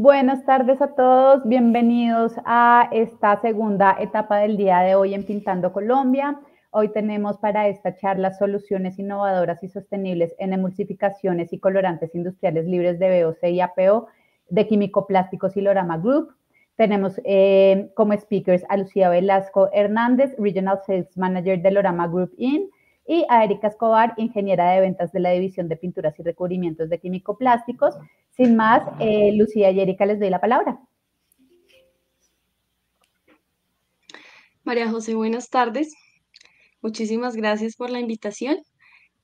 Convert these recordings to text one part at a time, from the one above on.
Buenas tardes a todos, bienvenidos a esta segunda etapa del día de hoy en Pintando Colombia. Hoy tenemos para esta charla soluciones innovadoras y sostenibles en emulsificaciones y colorantes industriales libres de BOC y APO de Químico Plásticos y Lorama Group. Tenemos eh, como speakers a Lucía Velasco Hernández, Regional Sales Manager de Lorama Group in y a Erika Escobar, ingeniera de ventas de la División de Pinturas y Recubrimientos de Químico Plásticos. Sin más, eh, Lucía y Erika, les doy la palabra. María José, buenas tardes. Muchísimas gracias por la invitación.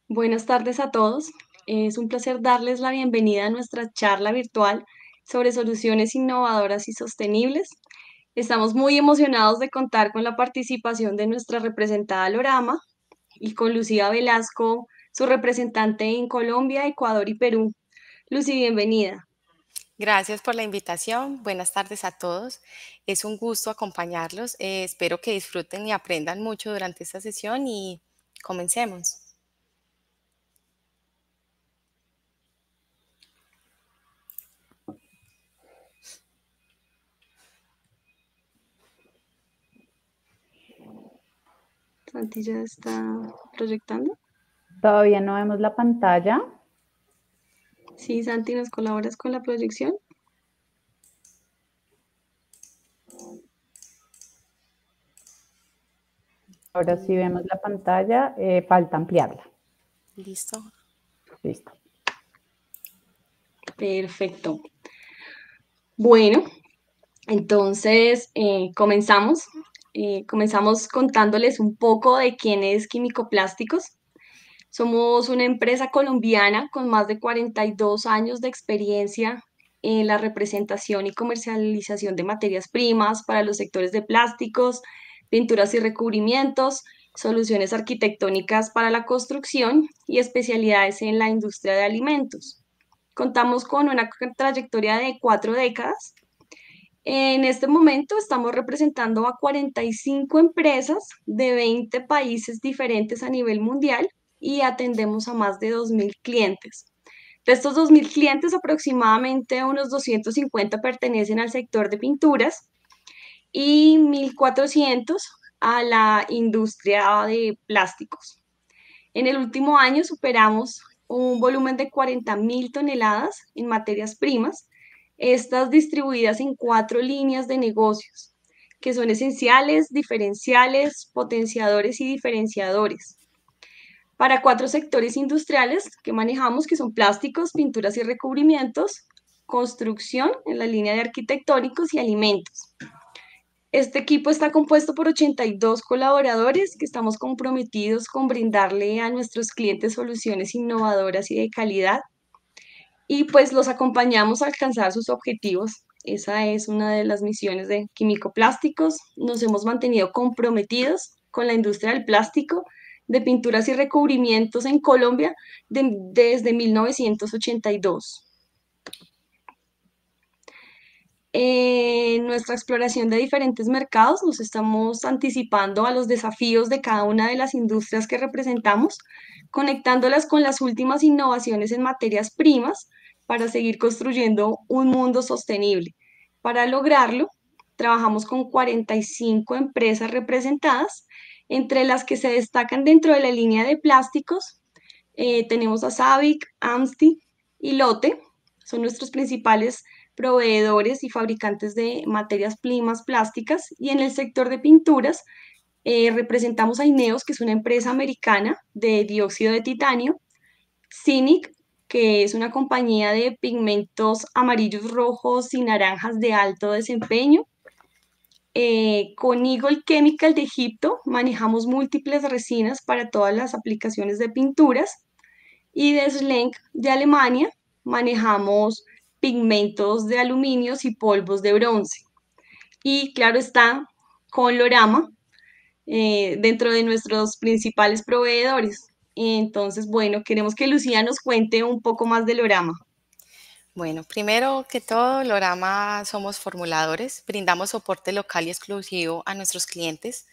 Buenas tardes a todos. Es un placer darles la bienvenida a nuestra charla virtual sobre soluciones innovadoras y sostenibles. Estamos muy emocionados de contar con la participación de nuestra representada Lorama, y con Lucía Velasco, su representante en Colombia, Ecuador y Perú. Lucy, bienvenida. Gracias por la invitación. Buenas tardes a todos. Es un gusto acompañarlos. Eh, espero que disfruten y aprendan mucho durante esta sesión y comencemos. Santi ya está proyectando. Todavía no vemos la pantalla. Sí, Santi, ¿nos colaboras con la proyección? Ahora sí vemos la pantalla, eh, falta ampliarla. Listo. Listo. Perfecto. Bueno, entonces eh, comenzamos comenzamos contándoles un poco de quién es Químico Plásticos. Somos una empresa colombiana con más de 42 años de experiencia en la representación y comercialización de materias primas para los sectores de plásticos, pinturas y recubrimientos, soluciones arquitectónicas para la construcción y especialidades en la industria de alimentos. Contamos con una trayectoria de cuatro décadas en este momento estamos representando a 45 empresas de 20 países diferentes a nivel mundial y atendemos a más de 2.000 clientes. De estos 2.000 clientes, aproximadamente unos 250 pertenecen al sector de pinturas y 1.400 a la industria de plásticos. En el último año superamos un volumen de 40.000 toneladas en materias primas estas distribuidas en cuatro líneas de negocios, que son esenciales, diferenciales, potenciadores y diferenciadores. Para cuatro sectores industriales que manejamos, que son plásticos, pinturas y recubrimientos, construcción en la línea de arquitectónicos y alimentos. Este equipo está compuesto por 82 colaboradores que estamos comprometidos con brindarle a nuestros clientes soluciones innovadoras y de calidad y pues los acompañamos a alcanzar sus objetivos. Esa es una de las misiones de Químico Plásticos. Nos hemos mantenido comprometidos con la industria del plástico, de pinturas y recubrimientos en Colombia desde 1982. En nuestra exploración de diferentes mercados nos estamos anticipando a los desafíos de cada una de las industrias que representamos, conectándolas con las últimas innovaciones en materias primas para seguir construyendo un mundo sostenible. Para lograrlo, trabajamos con 45 empresas representadas, entre las que se destacan dentro de la línea de plásticos. Eh, tenemos a Savic, Amsti y Lote, son nuestros principales proveedores y fabricantes de materias primas plásticas. Y en el sector de pinturas, eh, representamos a Ineos, que es una empresa americana de dióxido de titanio, Cynic, que es una compañía de pigmentos amarillos, rojos y naranjas de alto desempeño. Eh, con Eagle Chemical de Egipto manejamos múltiples resinas para todas las aplicaciones de pinturas y de de Alemania manejamos pigmentos de aluminios y polvos de bronce. Y claro está, con eh, dentro de nuestros principales proveedores. Entonces, bueno, queremos que Lucía nos cuente un poco más de LORAMA. Bueno, primero que todo, Lorama somos formuladores, brindamos soporte local y exclusivo a nuestros clientes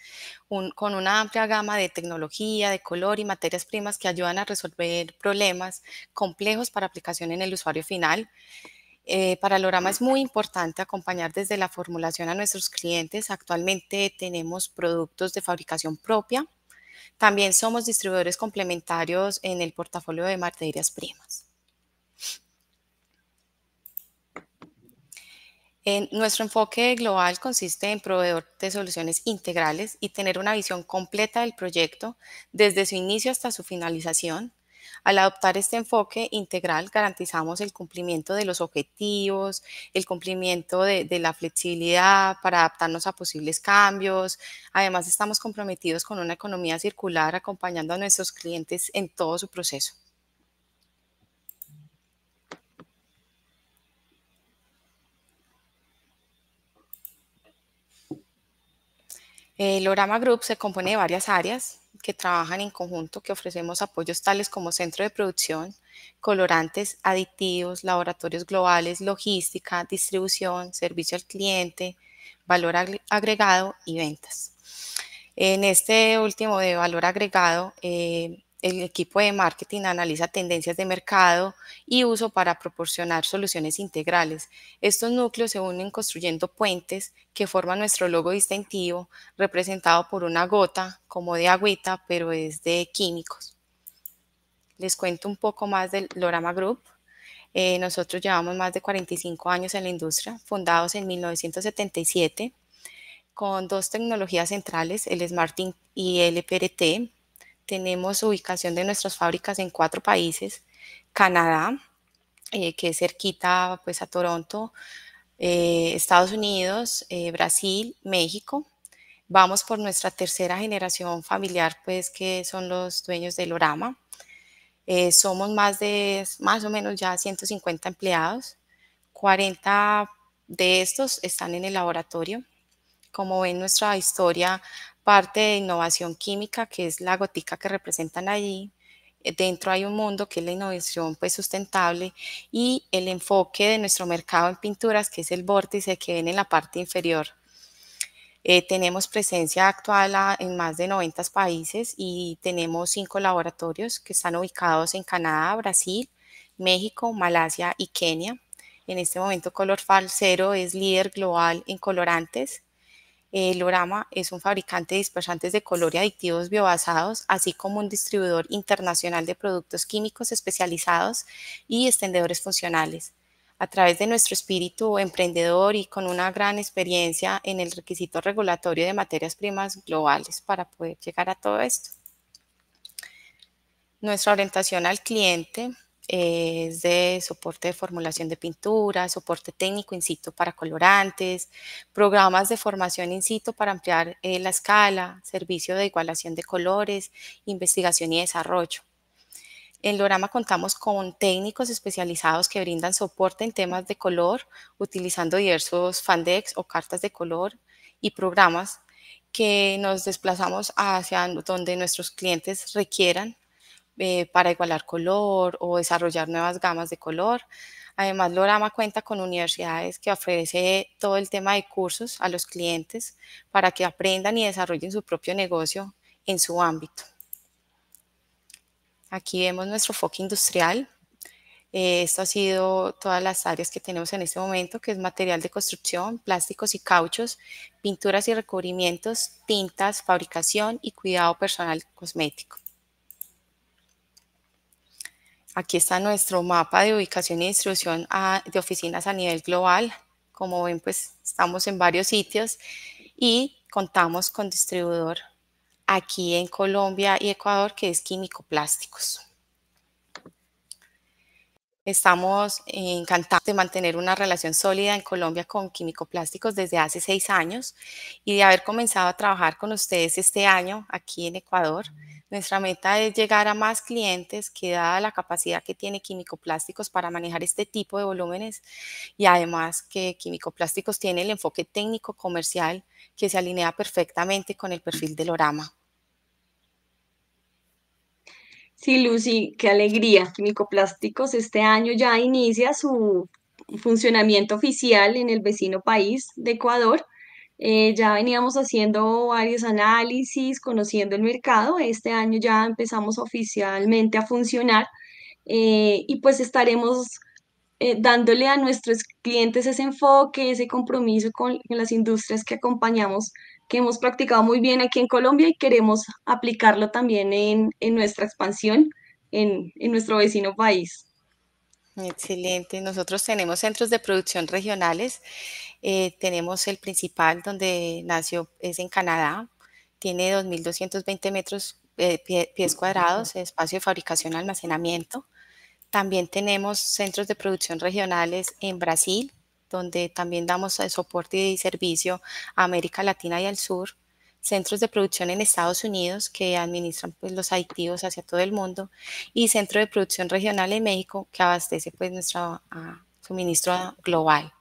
con una amplia gama de tecnología, de color y materias primas que ayudan a resolver problemas complejos para aplicación en el usuario final. Eh, para Lorama es muy importante acompañar desde la formulación a nuestros clientes. Actualmente tenemos productos de fabricación propia, también somos distribuidores complementarios en el portafolio de materias primas. nuestro enfoque global consiste en proveedor de soluciones integrales y tener una visión completa del proyecto desde su inicio hasta su finalización, al adoptar este enfoque integral, garantizamos el cumplimiento de los objetivos, el cumplimiento de, la flexibilidad para adaptarnos a posibles cambios. Además, estamos comprometidos con una economía circular, acompañando a nuestros clientes en todo su proceso. El Orama Group se compone de varias áreas, que trabajan en conjunto, que ofrecemos apoyos tales como centro de producción, colorantes, aditivos, laboratorios globales, logística, distribución, servicio al cliente, valor agregado y ventas. En este último de valor agregado, eh, el equipo de marketing analiza tendencias de mercado y uso para proporcionar soluciones integrales. Estos núcleos se unen construyendo puentes que forman nuestro logo distintivo, representado por una gota como de agüita, pero es de químicos. Les cuento un poco más del Lorama Group. Eh, nosotros llevamos más de 45 años en la industria, fundados en 1977, con dos tecnologías centrales, el Smarting y el PRT, tenemos ubicación de nuestras fábricas en cuatro países. Canadá, eh, que es cerquita pues, a Toronto, eh, Estados Unidos, eh, Brasil, México. Vamos por nuestra tercera generación familiar, pues que son los dueños del Orama. somos más de, más o menos ya 150 empleados. 40 de estos están en el laboratorio. Como ven, nuestra historia parte de innovación química, que es la gotica que representan allí. Eh, dentro hay un mundo que es la innovación pues, sustentable y el enfoque de nuestro mercado en pinturas, que es el vórtice que ven en la parte inferior. Eh, tenemos presencia actual en más de 90 países y tenemos cinco laboratorios que están ubicados en Canadá, Brasil, México, Malasia y Kenia. En este momento Color cero es líder global en colorantes eh, Lorama es un fabricante de dispersantes de color y aditivos biobasados, así como un distribuidor internacional de productos químicos especializados y extendedores funcionales. A través de nuestro espíritu emprendedor y con una gran experiencia en el requisito regulatorio de materias primas globales para poder llegar a todo esto. Nuestra orientación al cliente eh, es de soporte de formulación de pintura, soporte técnico in situ para colorantes, programas de formación in situ para ampliar eh, la escala, servicio de igualación de colores, investigación y desarrollo. En Lorama contamos con técnicos especializados que brindan soporte en temas de color utilizando diversos fandex o cartas de color y programas que nos desplazamos hacia donde nuestros clientes requieran eh, para igualar color o desarrollar nuevas gamas de color. Además, Lorama cuenta con universidades que ofrece todo el tema de cursos a los clientes para que aprendan y desarrollen su propio negocio en su ámbito. Aquí vemos nuestro foco industrial. Eh, esto ha sido todas las áreas que tenemos en este momento, que es material de construcción, plásticos y cauchos, pinturas y recubrimientos, tintas, fabricación y cuidado personal cosmético. Aquí está nuestro mapa de ubicación e instrucción de oficinas a nivel global. Como ven, pues estamos en varios sitios y contamos con distribuidor aquí en Colombia y Ecuador, que es Químico Plásticos. Estamos encantados de mantener una relación sólida en Colombia con Químico Plásticos desde hace seis años y de haber comenzado a trabajar con ustedes este año aquí en Ecuador. Nuestra meta es llegar a más clientes que dada la capacidad que tiene Químico-Plásticos para manejar este tipo de volúmenes y además que Químico-Plásticos tiene el enfoque técnico comercial que se alinea perfectamente con el perfil de Lorama. Sí, Lucy, qué alegría. Químico Plásticos este año ya inicia su funcionamiento oficial en el vecino país de Ecuador eh, ya veníamos haciendo varios análisis, conociendo el mercado. Este año ya empezamos oficialmente a funcionar eh, y pues estaremos eh, dándole a nuestros clientes ese enfoque, ese compromiso con, las industrias que acompañamos, que hemos practicado muy bien aquí en Colombia y queremos aplicarlo también en, en nuestra expansión en, en nuestro vecino país. Excelente. Nosotros tenemos centros de producción regionales. Eh, tenemos el principal donde nació, es en Canadá. Tiene 2.220 metros eh, pies cuadrados, espacio de fabricación, y almacenamiento. También tenemos centros de producción regionales en Brasil, donde también damos soporte y servicio a América Latina y al sur centros de producción en Estados Unidos que administran pues, los aditivos hacia todo el mundo y centro de producción regional en México que abastece pues, nuestro ah, suministro global.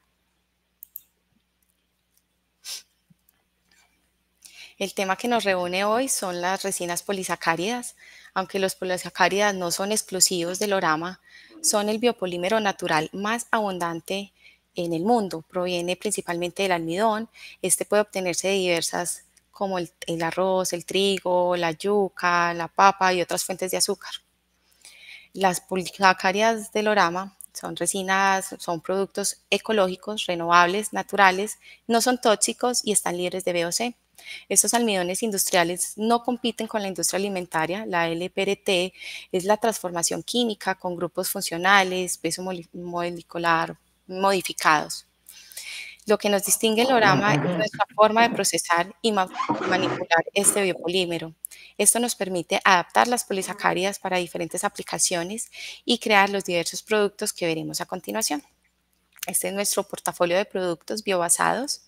El tema que nos reúne hoy son las resinas polisacáridas. Aunque los polisacáridas no son exclusivos del orama, son el biopolímero natural más abundante en el mundo. Proviene principalmente del almidón. Este puede obtenerse de diversas como el, arroz, el trigo, la yuca, la papa y otras fuentes de azúcar. Las polisacáridas del orama son resinas, son productos ecológicos, renovables, naturales, no son tóxicos y están libres de VOC. Estos almidones industriales no compiten con la industria alimentaria. La LPRT es la transformación química con grupos funcionales, peso molecular modificados. Lo que nos distingue el orama es nuestra forma de procesar y manipular este biopolímero. Esto nos permite adaptar las polisacáridas para diferentes aplicaciones y crear los diversos productos que veremos a continuación. Este es nuestro portafolio de productos biobasados.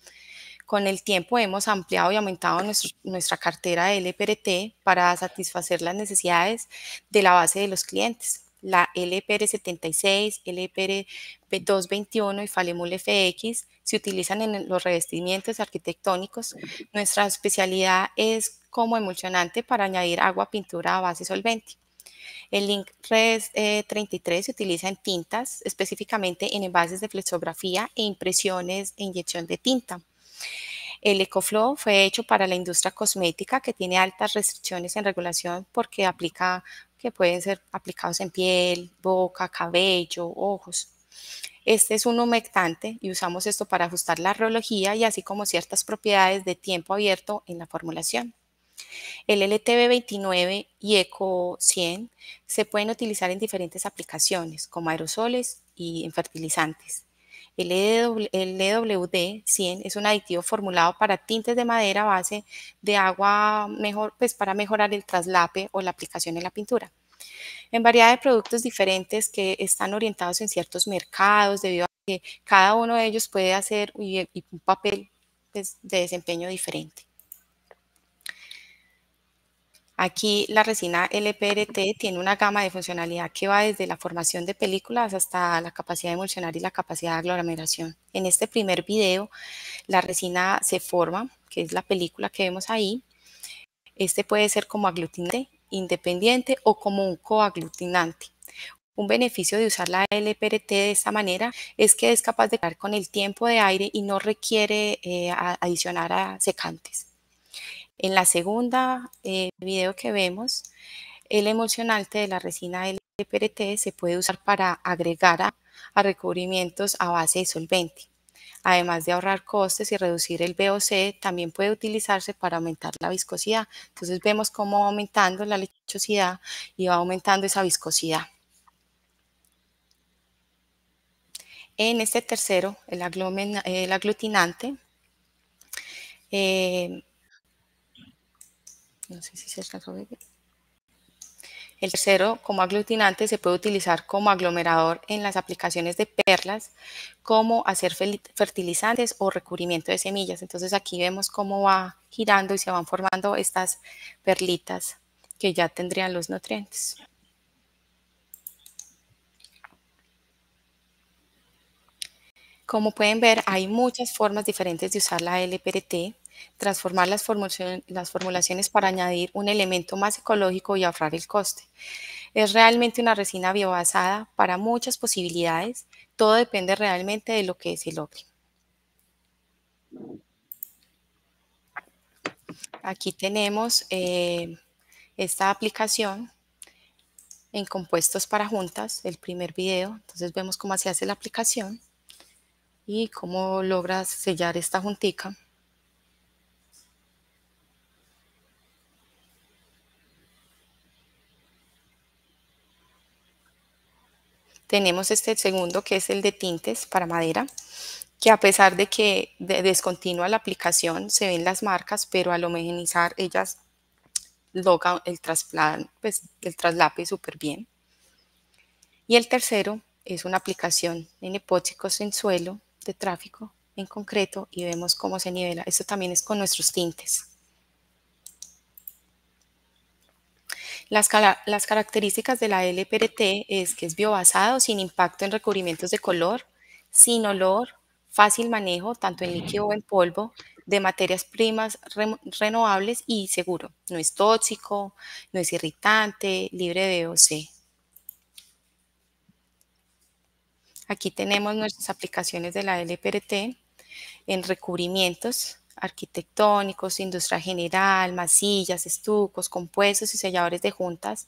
Con el tiempo hemos ampliado y aumentado nuestra cartera de LPRT para satisfacer las necesidades de la base de los clientes. La LPR76, LPR221 y Falemul FX se utilizan en los revestimientos arquitectónicos. Nuestra especialidad es como emulsionante para añadir agua, pintura a base solvente. El link 33 eh, se utiliza en tintas, específicamente en envases de flexografía e impresiones e inyección de tinta. El EcoFlow fue hecho para la industria cosmética que tiene altas restricciones en regulación porque aplica que pueden ser aplicados en piel, boca, cabello, ojos. Este es un humectante y usamos esto para ajustar la reología y así como ciertas propiedades de tiempo abierto en la formulación. El LTB29 y ECO100 se pueden utilizar en diferentes aplicaciones como aerosoles y en fertilizantes. El e LWD e 100 es un aditivo formulado para tintes de madera base de agua mejor, pues para mejorar el traslape o la aplicación en la pintura en variedad de productos diferentes que están orientados en ciertos mercados, debido a que cada uno de ellos puede hacer un papel pues, de desempeño diferente. Aquí la resina LPRT tiene una gama de funcionalidad que va desde la formación de películas hasta la capacidad de emulsionar y la capacidad de aglomeración. En este primer video, la resina se forma, que es la película que vemos ahí. Este puede ser como aglutinante independiente o como un coaglutinante. Un beneficio de usar la LPRT de esta manera es que es capaz de crear con el tiempo de aire y no requiere eh, adicionar a secantes. En la segunda eh, video que vemos, el emulsionante de la resina LPRT se puede usar para agregar a, a recubrimientos a base de solvente. Además de ahorrar costes y reducir el VOC, también puede utilizarse para aumentar la viscosidad. Entonces vemos cómo va aumentando la lechosidad y va aumentando esa viscosidad. En este tercero, el, el aglutinante, eh, no sé si se alcanzó de ver. El tercero, como aglutinante, se puede utilizar como aglomerador en las aplicaciones de perlas, como hacer fertilizantes o recubrimiento de semillas. Entonces aquí vemos cómo va girando y se van formando estas perlitas que ya tendrían los nutrientes. Como pueden ver, hay muchas formas diferentes de usar la LPRT transformar las, formulaciones, para añadir un elemento más ecológico y ahorrar el coste. Es realmente una resina biobasada para muchas posibilidades, todo depende realmente de lo que se logre. Aquí tenemos eh, esta aplicación en compuestos para juntas, el primer video. Entonces vemos cómo se hace la aplicación y cómo logras sellar esta juntica. tenemos este segundo que es el de tintes para madera, que a pesar de que descontinúa descontinua la aplicación se ven las marcas, pero al homogenizar ellas logran pues, el, traslape súper bien. Y el tercero es una aplicación en hipóticos en suelo de tráfico en concreto y vemos cómo se nivela. Esto también es con nuestros tintes. Las, características de la LPRT es que es biobasado, sin impacto en recubrimientos de color, sin olor, fácil manejo, tanto en líquido o en polvo, de materias primas renovables y seguro. No es tóxico, no es irritante, libre de OC. Aquí tenemos nuestras aplicaciones de la LPRT en recubrimientos arquitectónicos, industria general, masillas, estucos, compuestos y selladores de juntas,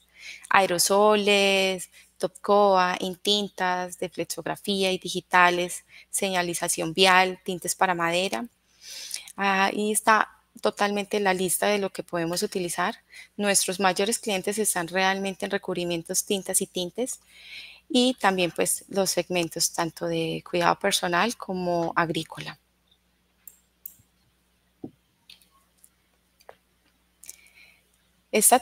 aerosoles, topcoa, tintas de flexografía y digitales, señalización vial, tintes para madera. Ahí está totalmente la lista de lo que podemos utilizar. Nuestros mayores clientes están realmente en recubrimientos, tintas y tintes y también pues los segmentos tanto de cuidado personal como agrícola. Esta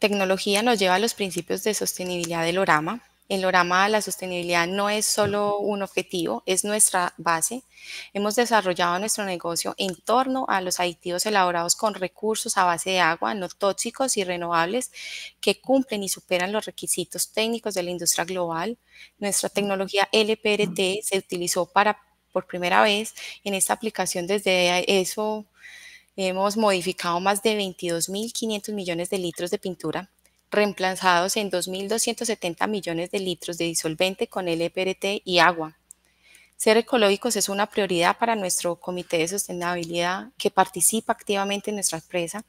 tecnología nos lleva a los principios de sostenibilidad del LORAMA. En Lorama la sostenibilidad no es solo un objetivo, es nuestra base. Hemos desarrollado nuestro negocio en torno a los aditivos elaborados con recursos a base de agua, no tóxicos y renovables, que cumplen y superan los requisitos técnicos de la industria global. Nuestra tecnología LPRT se utilizó para por primera vez en esta aplicación desde eso Hemos modificado más de 22.500 millones de litros de pintura, reemplazados en 2.270 millones de litros de disolvente con LPRT y agua. Ser ecológicos es una prioridad para nuestro Comité de Sostenibilidad que participa activamente en nuestra empresa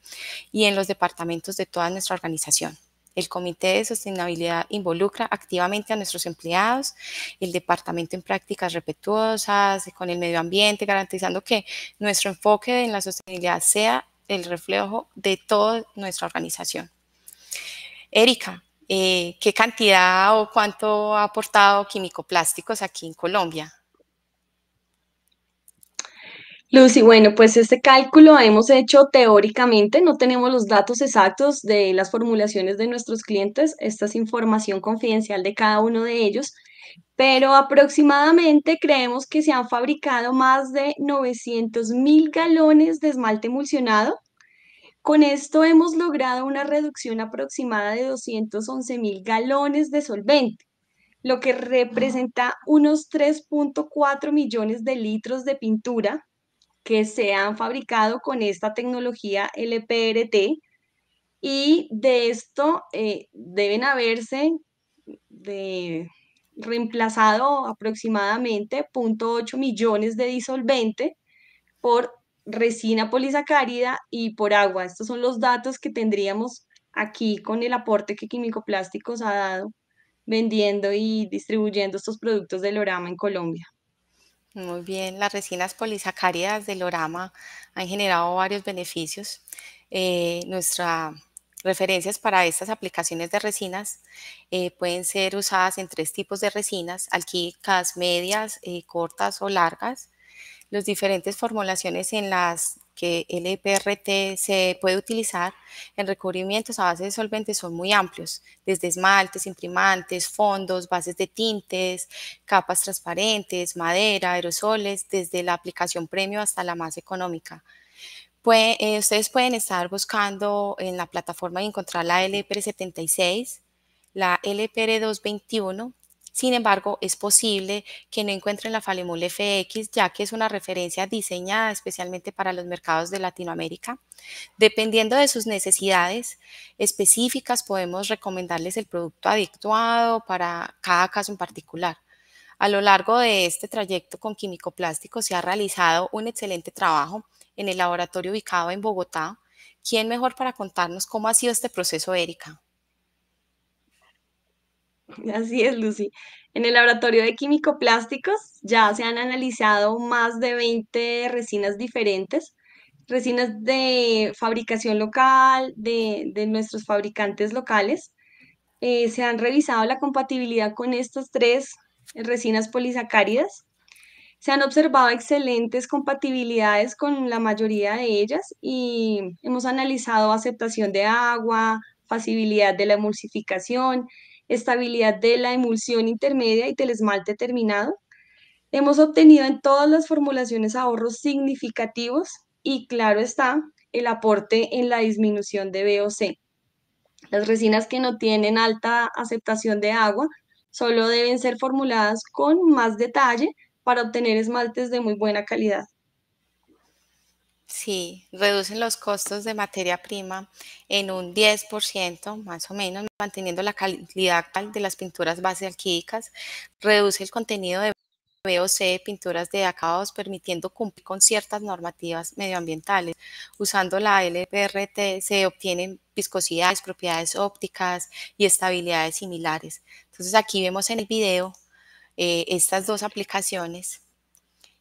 y en los departamentos de toda nuestra organización. El Comité de Sostenibilidad involucra activamente a nuestros empleados, el departamento en prácticas respetuosas con el medio ambiente, garantizando que nuestro enfoque en la sostenibilidad sea el reflejo de toda nuestra organización. Erika, eh, ¿qué cantidad o cuánto ha aportado Químico Plásticos aquí en Colombia? Lucy, bueno, pues este cálculo hemos hecho teóricamente, no tenemos los datos exactos de las formulaciones de nuestros clientes, esta es información confidencial de cada uno de ellos, pero aproximadamente creemos que se han fabricado más de 900 mil galones de esmalte emulsionado. Con esto hemos logrado una reducción aproximada de 211 mil galones de solvente lo que representa unos 3.4 millones de litros de pintura que se han fabricado con esta tecnología LPRT y de esto eh, deben haberse reemplazado aproximadamente 0.8 millones de disolvente por resina polisacárida y por agua. Estos son los datos que tendríamos aquí con el aporte que Químico Plásticos ha dado vendiendo y distribuyendo estos productos del orama en Colombia. Muy bien, las resinas polisacáridas del orama han generado varios beneficios. Eh, nuestras referencias para estas aplicaciones de resinas eh, pueden ser usadas en tres tipos de resinas, casas medias, eh, cortas o largas las diferentes formulaciones en las que el LPRT e se puede utilizar en recubrimientos a base de solventes son muy amplios, desde esmaltes, imprimantes, fondos, bases de tintes, capas transparentes, madera, aerosoles, desde la aplicación premio hasta la más económica. Eh, ustedes pueden estar buscando en la plataforma y encontrar la LPR76, e la LPR221, e sin embargo, es posible que no encuentren la Falemul FX, ya que es una referencia diseñada especialmente para los mercados de Latinoamérica. Dependiendo de sus necesidades específicas, podemos recomendarles el producto adecuado para cada caso en particular. A lo largo de este trayecto con Químico Plástico se ha realizado un excelente trabajo en el laboratorio ubicado en Bogotá. ¿Quién mejor para contarnos cómo ha sido este proceso, Erika? Así es, Lucy. En el laboratorio de químico-plásticos ya se han analizado más de 20 resinas diferentes, resinas de fabricación local, de, nuestros fabricantes locales. Eh, se han revisado la compatibilidad con estas tres resinas polisacáridas. Se han observado excelentes compatibilidades con la mayoría de ellas y hemos analizado aceptación de agua, facilidad de la emulsificación, estabilidad de la emulsión intermedia y del esmalte terminado. Hemos obtenido en todas las formulaciones ahorros significativos y claro está el aporte en la disminución de VOC. Las resinas que no tienen alta aceptación de agua solo deben ser formuladas con más detalle para obtener esmaltes de muy buena calidad. Sí, reducen los costos de materia prima en un 10% más o menos, manteniendo la calidad de las pinturas base alquídicas. Reduce el contenido de VOC, pinturas de acabados, permitiendo cumplir con ciertas normativas medioambientales. Usando la LPRT se obtienen viscosidades, propiedades ópticas y estabilidades similares. Entonces aquí vemos en el video eh, estas dos aplicaciones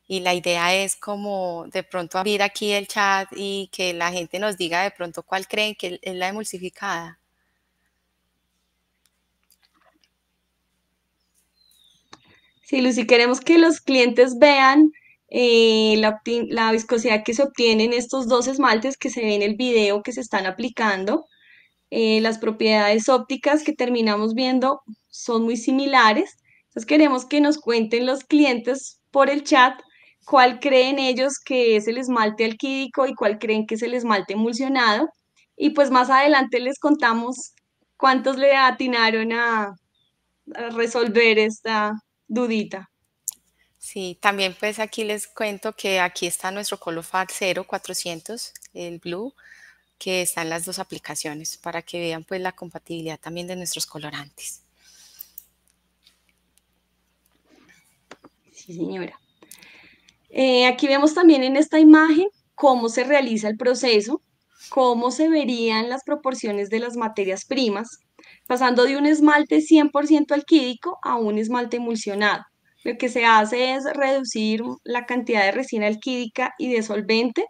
y la idea es como de pronto abrir aquí el chat y que la gente nos diga de pronto cuál creen que e-, es la emulsificada. Sí, Lucy, queremos que los clientes vean eh, la, viscosidad que se obtiene en estos dos esmaltes que se ve en el video que se están aplicando. Eh, las propiedades ópticas que terminamos viendo son muy similares. Entonces queremos que nos cuenten los clientes por el chat cuál creen ellos que es el esmalte alquídico y cuál creen que es el esmalte emulsionado. Y pues más adelante les contamos cuántos le atinaron a, resolver esta dudita. Sí, también pues aquí les cuento que aquí está nuestro Colofar 0400, el Blue, que está en las dos aplicaciones para que vean pues la compatibilidad también de nuestros colorantes. Sí, señora. Eh, aquí vemos también en esta imagen cómo se realiza el proceso, cómo se verían las proporciones de las materias primas, pasando de un esmalte 100% alquídico a un esmalte emulsionado. Lo que se hace es reducir la cantidad de resina alquídica y de solvente,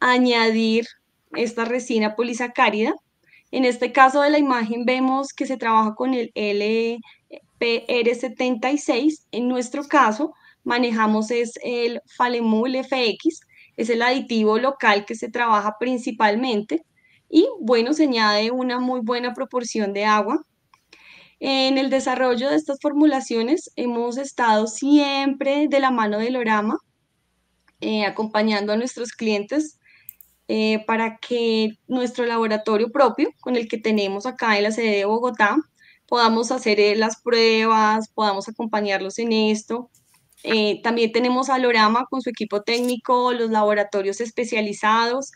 añadir esta resina polisacárida. En este caso de la imagen vemos que se trabaja con el LPR76. En nuestro caso, manejamos es el Falemul FX, es el aditivo local que se trabaja principalmente y bueno, se añade una muy buena proporción de agua. En el desarrollo de estas formulaciones hemos estado siempre de la mano del orama, eh, acompañando a nuestros clientes eh, para que nuestro laboratorio propio, con el que tenemos acá en la sede de Bogotá, podamos hacer las pruebas, podamos acompañarlos en esto eh, también tenemos a LORAMA con su equipo técnico, los laboratorios especializados.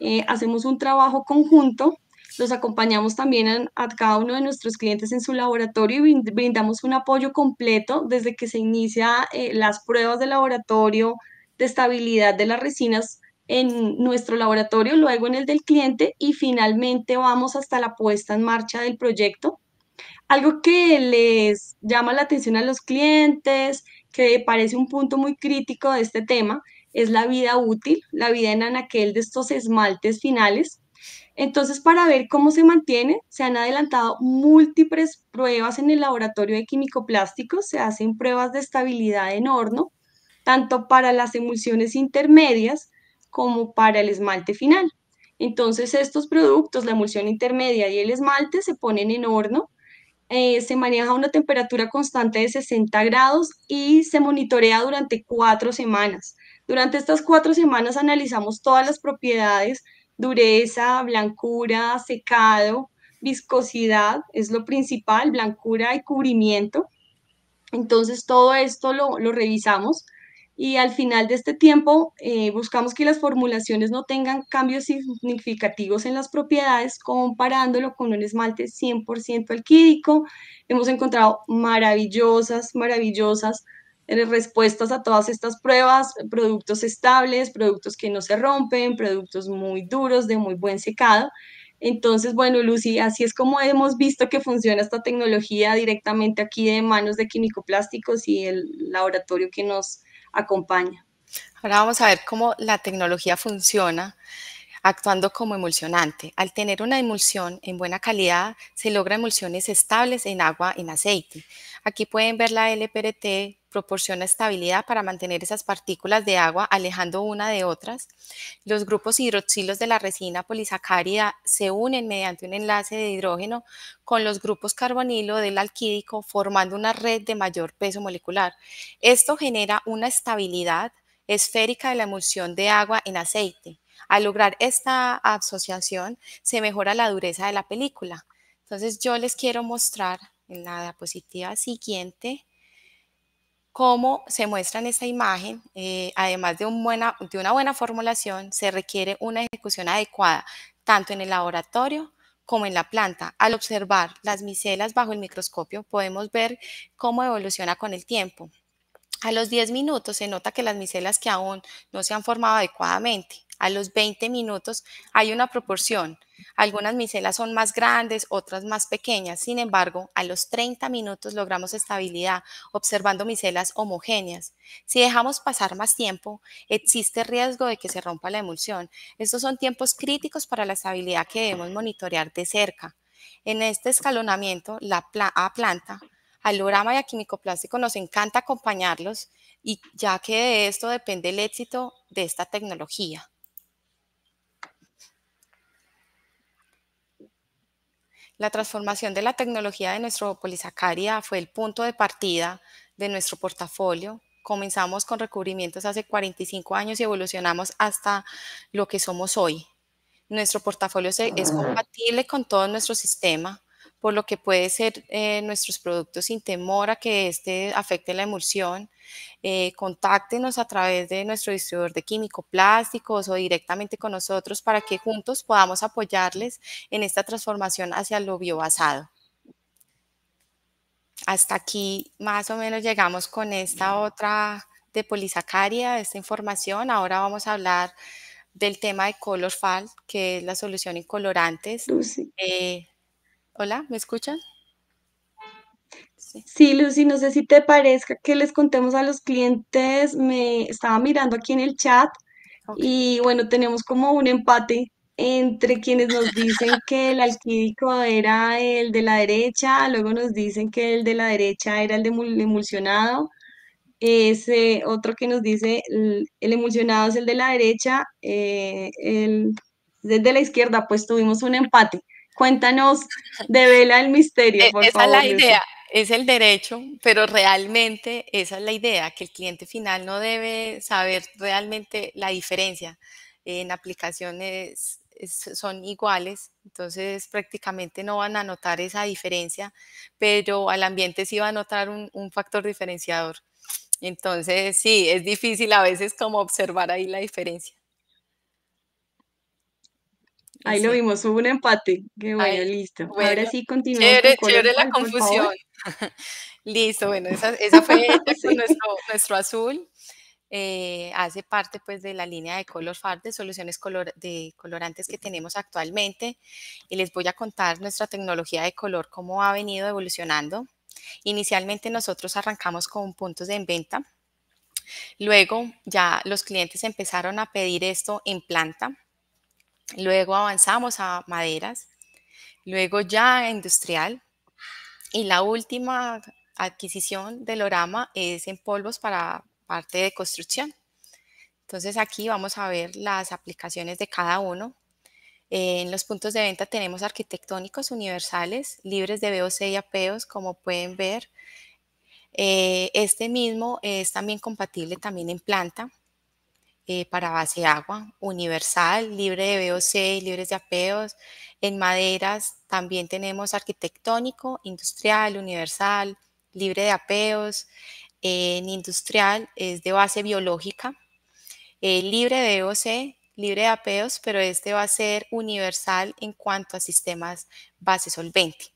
Eh, hacemos un trabajo conjunto, los acompañamos también a, cada uno de nuestros clientes en su laboratorio y brindamos un apoyo completo desde que se inicia eh, las pruebas de laboratorio, de estabilidad de las resinas en nuestro laboratorio, luego en el del cliente y finalmente vamos hasta la puesta en marcha del proyecto. Algo que les llama la atención a los clientes que parece un punto muy crítico de este tema, es la vida útil, la vida en anaquel de estos esmaltes finales. Entonces, para ver cómo se mantiene, se han adelantado múltiples pruebas en el laboratorio de químico plástico, se hacen pruebas de estabilidad en horno, tanto para las emulsiones intermedias como para el esmalte final. Entonces, estos productos, la emulsión intermedia y el esmalte, se ponen en horno eh, se maneja una temperatura constante de 60 grados y se monitorea durante cuatro semanas. Durante estas cuatro semanas analizamos todas las propiedades, dureza, blancura, secado, viscosidad, es lo principal, blancura y cubrimiento. Entonces todo esto lo revisamos y al final de este tiempo eh, buscamos que las formulaciones no tengan cambios significativos en las propiedades comparándolo con un esmalte 100% alquídico. Hemos encontrado maravillosas, maravillosas eh, respuestas a todas estas pruebas, productos estables, productos que no se rompen, productos muy duros, de muy buen secado. Entonces, bueno, Lucy, así es como hemos visto que funciona esta tecnología directamente aquí de manos de químico plásticos y el laboratorio que nos acompaña. Ahora vamos a ver cómo la tecnología funciona actuando como emulsionante. Al tener una emulsión en buena calidad, se logra emulsiones estables en agua, en aceite. Aquí pueden ver la LPRT proporciona estabilidad para mantener esas partículas de agua alejando una de otras. Los grupos hidroxilos de la resina polisacárida se unen mediante un enlace de hidrógeno con los grupos carbonilo del alquídico formando una red de mayor peso molecular. Esto genera una estabilidad esférica de la emulsión de agua en aceite. Al lograr esta asociación se mejora la dureza de la película. Entonces yo les quiero mostrar en la diapositiva siguiente como se muestra en esta imagen, eh, además de, de, una buena formulación, se requiere una ejecución adecuada, tanto en el laboratorio como en la planta. Al observar las micelas bajo el microscopio, podemos ver cómo evoluciona con el tiempo. A los 10 minutos se nota que las micelas que aún no se han formado adecuadamente a los 20 minutos hay una proporción. Algunas micelas son más grandes, otras más pequeñas. Sin embargo, a los 30 minutos logramos estabilidad observando micelas homogéneas. Si dejamos pasar más tiempo, existe riesgo de que se rompa la emulsión. Estos son tiempos críticos para la estabilidad que debemos monitorear de cerca. En este escalonamiento, la planta, al y a químico-plástico nos encanta acompañarlos y ya que de esto depende el éxito de esta tecnología. La transformación de la tecnología de nuestro Polisacaria fue el punto de partida de nuestro portafolio. Comenzamos con recubrimientos hace 45 años y evolucionamos hasta lo que somos hoy. Nuestro portafolio es compatible con todo nuestro sistema por lo que puede ser eh, nuestros productos sin temor a que este afecte la emulsión. Eh, contáctenos a través de nuestro distribuidor de químico plásticos o directamente con nosotros para que juntos podamos apoyarles en esta transformación hacia lo biobasado. Hasta aquí más o menos llegamos con esta otra de polisacaria, esta información. Ahora vamos a hablar del tema de Colorfal, que es la solución en colorantes. Hola, ¿me escuchan? Sí. Lucy, no sé si te parezca que les contemos a los clientes, me estaba mirando aquí en el chat y bueno, tenemos como un empate entre quienes nos dicen que el alquídico era el de la derecha, luego nos dicen que el de la derecha era el de emulsionado, ese otro que nos dice el, emulsionado es el de la derecha, eh, el desde la izquierda, pues tuvimos un empate. Cuéntanos, vela el misterio, e, Esa es la idea, es el derecho, pero realmente esa es la idea, que el cliente final no debe saber realmente la diferencia. En aplicaciones son iguales, entonces prácticamente no van a notar esa diferencia, pero al ambiente sí va a notar un, un factor diferenciador. Entonces sí, es difícil a veces como observar ahí la diferencia. Ahí lo vimos, hubo un empate. Qué bueno, listo. Ahora sí continuamos. Chévere, la confusión. listo, bueno, esa, esa fue nuestro, azul. Eh, hace parte pues de la línea de Color de soluciones color, de colorantes que tenemos actualmente y les voy a contar nuestra tecnología de color cómo ha venido evolucionando. Inicialmente nosotros arrancamos con puntos de venta, luego ya los clientes empezaron a pedir esto en planta, Luego avanzamos a maderas, luego ya industrial y la última adquisición del orama es en polvos para parte de construcción. Entonces aquí vamos a ver las aplicaciones de cada uno. En los puntos de venta tenemos arquitectónicos universales, libres de VOC y apeos, como pueden ver. Eh, este mismo es también compatible también en planta. Eh, para base agua, universal, libre de VOC, libres de apeos. En maderas también tenemos arquitectónico, industrial, universal, libre de apeos. en industrial es de base biológica, eh, libre de VOC, libre de apeos, pero este va a ser universal en cuanto a sistemas base solvente.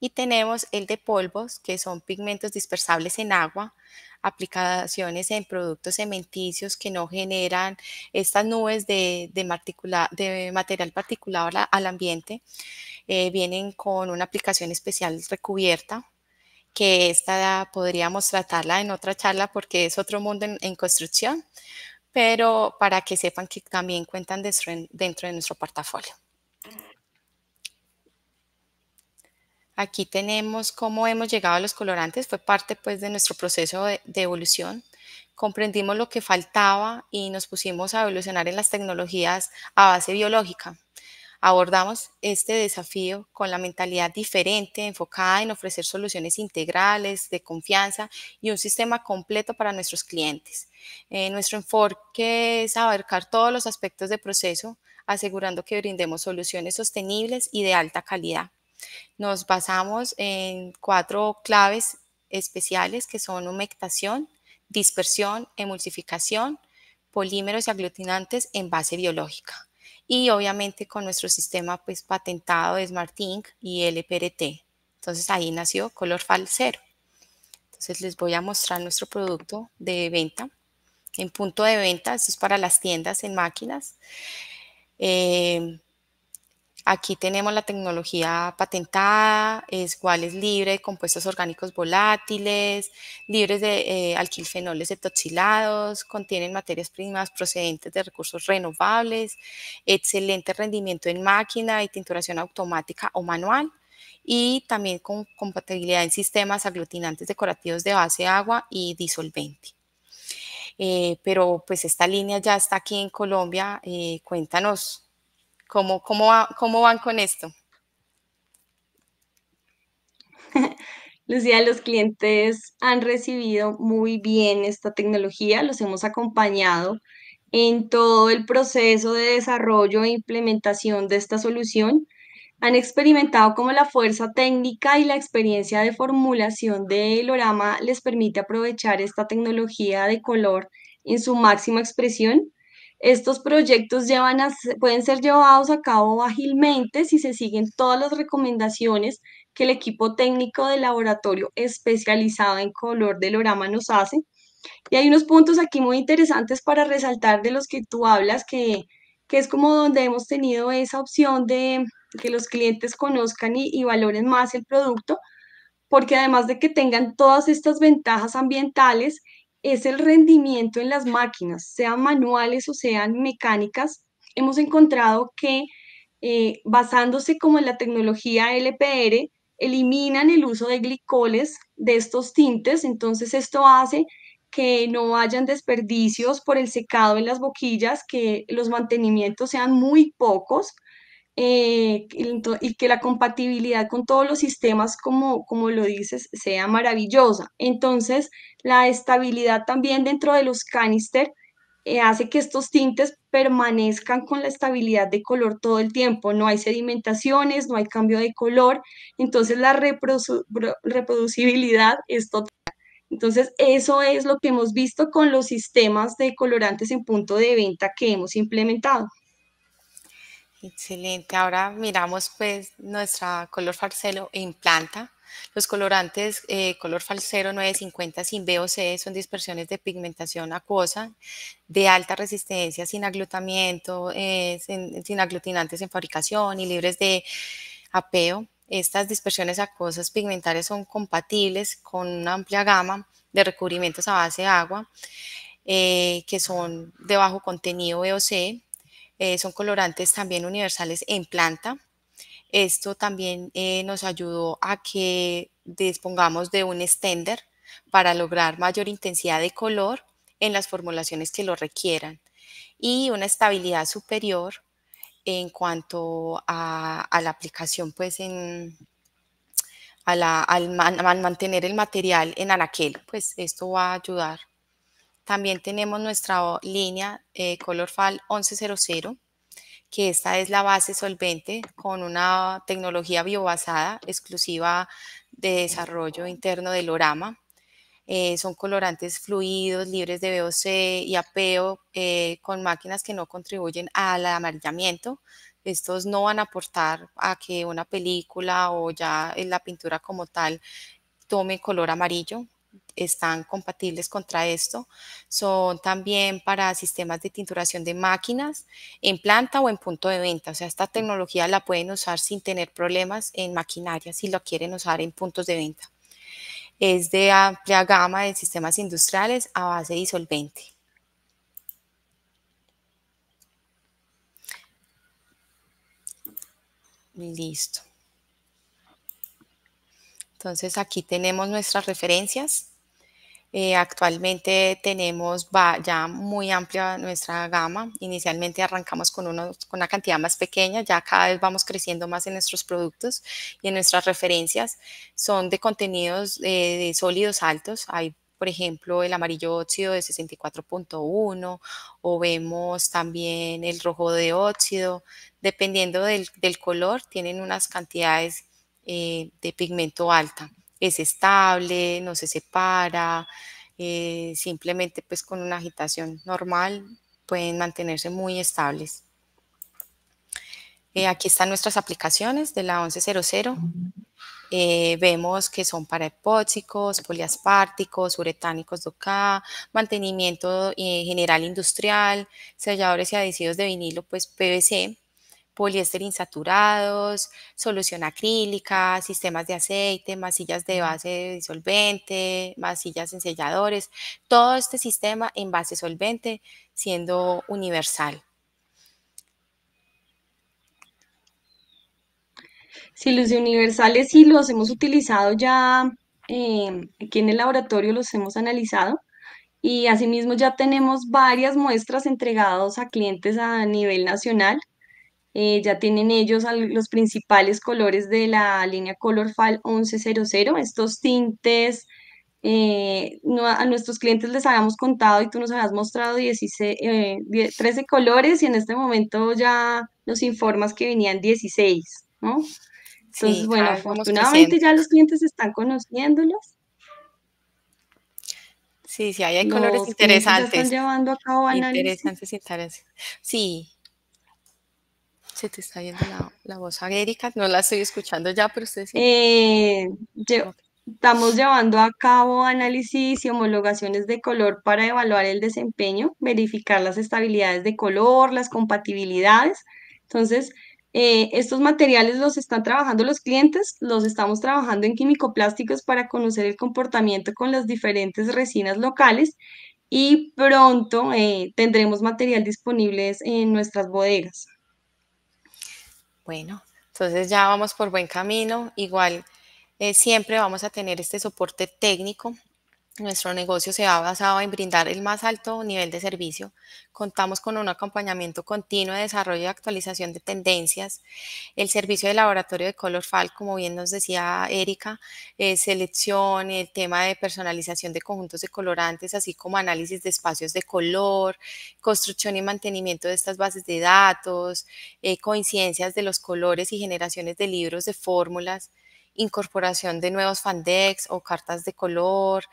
Y tenemos el de polvos, que son pigmentos dispersables en agua, aplicaciones en productos cementicios que no generan estas nubes de, de, material particulado al, ambiente. Eh, vienen con una aplicación especial recubierta, que esta podríamos tratarla en otra charla porque es otro mundo en, construcción, pero para que sepan que también cuentan dentro de nuestro portafolio. Aquí tenemos cómo hemos llegado a los colorantes, fue parte pues de nuestro proceso de, evolución. Comprendimos lo que faltaba y nos pusimos a evolucionar en las tecnologías a base biológica. Abordamos este desafío con la mentalidad diferente, enfocada en ofrecer soluciones integrales, de confianza y un sistema completo para nuestros clientes. Eh, nuestro enfoque es abarcar todos los aspectos del proceso, asegurando que brindemos soluciones sostenibles y de alta calidad. Nos basamos en cuatro claves especiales que son humectación, dispersión, emulsificación, polímeros y aglutinantes en base biológica. Y obviamente con nuestro sistema pues, patentado de Smart Ink y LPRT. Entonces ahí nació Color Cero. Entonces les voy a mostrar nuestro producto de venta. En punto de venta, esto es para las tiendas en máquinas. Eh, Aquí tenemos la tecnología patentada, es cual es libre de compuestos orgánicos volátiles, libres de eh, alquilfenoles etoxilados, contienen materias primas procedentes de recursos renovables, excelente rendimiento en máquina y tinturación automática o manual y también con compatibilidad en sistemas aglutinantes decorativos de base agua y disolvente. Eh, pero pues esta línea ya está aquí en Colombia. Eh, cuéntanos ¿Cómo, cómo, van con esto? Lucía, los clientes han recibido muy bien esta tecnología, los hemos acompañado en todo el proceso de desarrollo e implementación de esta solución. Han experimentado cómo la fuerza técnica y la experiencia de formulación de Elorama les permite aprovechar esta tecnología de color en su máxima expresión. Estos proyectos pueden ser llevados a cabo ágilmente si se siguen todas las recomendaciones que el equipo técnico del laboratorio especializado en color del orama nos hace. Y hay unos puntos aquí muy interesantes para resaltar de los que tú hablas, que, es como donde hemos tenido esa opción de que los clientes conozcan y valoren más el producto, porque además de que tengan todas estas ventajas ambientales, es el rendimiento en las máquinas, sean manuales o sean mecánicas. Hemos encontrado que eh, basándose como en la tecnología LPR, eliminan el uso de glicoles de estos tintes, entonces esto hace que no hayan desperdicios por el secado en las boquillas, que los mantenimientos sean muy pocos eh, y que la compatibilidad con todos los sistemas, como, como lo dices, sea maravillosa. Entonces, la estabilidad también dentro de los canister eh, hace que estos tintes permanezcan con la estabilidad de color todo el tiempo. No hay sedimentaciones, no hay cambio de color. Entonces, la reproducibilidad es total. Entonces, eso es lo que hemos visto con los sistemas de colorantes en punto de venta que hemos implementado. Excelente. Ahora miramos pues nuestra color falsero en planta. Los colorantes eh, color falsero 950 sin BOC son dispersiones de pigmentación acuosa de alta resistencia sin aglutamiento, eh, sin, aglutinantes en fabricación y libres de apeo. Estas dispersiones acuosas pigmentarias son compatibles con una amplia gama de recubrimientos a base de agua eh, que son de bajo contenido BOC, eh, son colorantes también universales en planta. Esto también eh, nos ayudó a que dispongamos de un extender para lograr mayor intensidad de color en las formulaciones que lo requieran y una estabilidad superior en cuanto a, la aplicación, pues al, al, mantener el material en anaquel, pues esto va a ayudar también tenemos nuestra línea eh, Colorfal 1100, que esta es la base solvente con una tecnología biobasada exclusiva de desarrollo interno del orama. Eh, son colorantes fluidos, libres de VOC y apeo, eh, con máquinas que no contribuyen al amarillamiento. Estos no van a aportar a que una película o ya en la pintura como tal tome color amarillo están compatibles contra esto son también para sistemas de tinturación de máquinas en planta o en punto de venta. O sea, esta mm. tecnología la pueden usar sin tener problemas en maquinaria si lo quieren usar en puntos de venta. Es de amplia gama de sistemas industriales a base de disolvente. Listo. Entonces aquí tenemos nuestras referencias. Eh, actualmente tenemos ya muy amplia nuestra gama. Inicialmente arrancamos con, una cantidad más pequeña, ya cada vez vamos creciendo más en nuestros productos y en nuestras referencias. Son de contenidos eh, de sólidos altos. Hay, por ejemplo, el amarillo óxido de 64.1 o vemos también el rojo de óxido. Dependiendo del, color, tienen unas cantidades eh, de pigmento alta es estable, no se separa, eh, simplemente pues con una agitación normal pueden mantenerse muy estables. Eh, aquí están nuestras aplicaciones de la 1100. Eh, vemos que son para epóxicos, poliaspárticos, uretánicos DOCA, mantenimiento general industrial, selladores y adhesivos de vinilo, pues PVC, poliéster insaturados, solución acrílica, sistemas de aceite, masillas de base de disolvente, masillas en selladores, todo este sistema en base solvente siendo universal. Sí, los universales sí los hemos utilizado ya em, aquí en el laboratorio, los hemos analizado y asimismo ya tenemos varias muestras entregadas a clientes a nivel nacional eh, ya tienen ellos los principales colores de la línea ColorFile 1100. Estos tintes, eh, a nuestros clientes les habíamos contado y tú nos habías mostrado 13 eh, colores y en este momento ya nos informas que venían 16, ¿no? Entonces, bueno, afortunadamente ya los clientes están conociéndolos. Sí, sí, hay colores interesantes. Están llevando a cabo análisis. Interesantes, Sí, se te está yendo la, la voz Erika, no la estoy escuchando ya, pero usted sí. Eh, estamos llevando a cabo análisis y homologaciones de color para evaluar el desempeño, verificar las estabilidades de color, las compatibilidades. Entonces, eh, estos materiales los están trabajando los clientes, los estamos trabajando en químico-plásticos para conocer el comportamiento con las diferentes resinas locales y pronto eh, tendremos material disponible en nuestras bodegas. Bueno, entonces ya vamos por buen camino. Igual eh, siempre vamos a tener este soporte técnico nuestro negocio se ha basado en brindar el más alto nivel de servicio. Contamos con un acompañamiento continuo de desarrollo y actualización de tendencias. El servicio de laboratorio de Colorfal, como bien nos decía Erika, eh, selección, el tema de personalización de conjuntos de colorantes, así como análisis de espacios de color, construcción y mantenimiento de estas bases de datos, eh, coincidencias de los colores y generaciones de libros de fórmulas incorporación de nuevos FANDEX o cartas de color,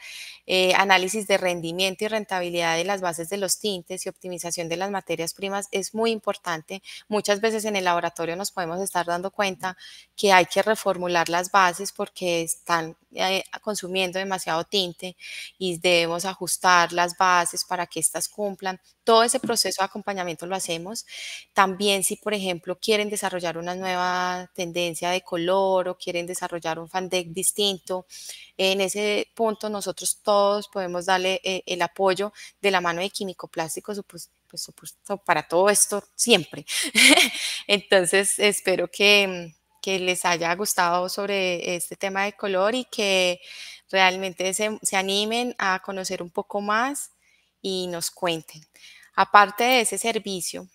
eh, análisis de rendimiento y rentabilidad de las bases de los tintes y optimización de las materias primas es muy importante. Muchas veces en el laboratorio nos podemos estar dando cuenta que hay que reformular las bases porque están eh, consumiendo demasiado tinte y debemos ajustar las bases para que éstas cumplan. Todo ese proceso de acompañamiento lo hacemos. También si, por ejemplo, quieren desarrollar una nueva tendencia de color o quieren desarrollar un fan distinto. En ese punto nosotros todos podemos darle eh, el apoyo de la mano de Químico Plástico, pues, supuesto, para todo esto siempre. Entonces espero que, que les haya gustado sobre este tema de color y que realmente se, se, animen a conocer un poco más y nos cuenten. Aparte de ese servicio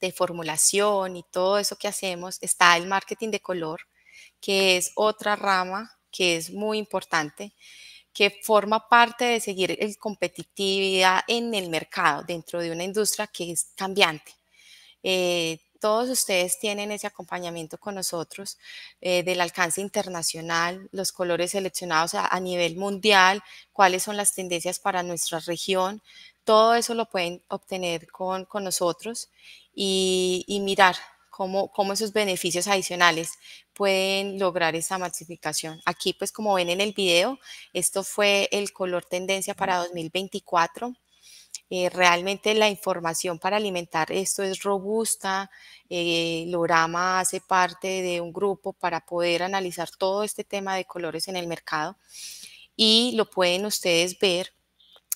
de formulación y todo eso que hacemos, está el marketing de color, que es otra rama que es muy importante, que forma parte de seguir el competitividad en el mercado dentro de una industria que es cambiante. Eh, todos ustedes tienen ese acompañamiento con nosotros eh, del alcance internacional, los colores seleccionados a, nivel mundial, cuáles son las tendencias para nuestra región. Todo eso lo pueden obtener con, nosotros y mirar cómo, esos beneficios adicionales pueden lograr esa masificación. Aquí, pues como ven en el video, esto fue el color tendencia para 2024. Eh, realmente la información para alimentar esto es robusta. Eh, Lorama hace parte de un grupo para poder analizar todo este tema de colores en el mercado y lo pueden ustedes ver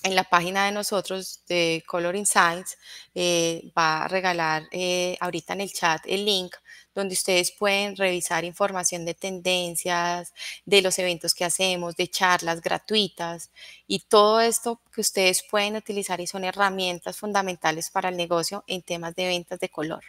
en la página de nosotros de Color Insights eh, va a regalar eh, ahorita en el chat el link donde ustedes pueden revisar información de tendencias, de los eventos que hacemos, de charlas gratuitas y todo esto que ustedes pueden utilizar y son herramientas fundamentales para el negocio en temas de ventas de color.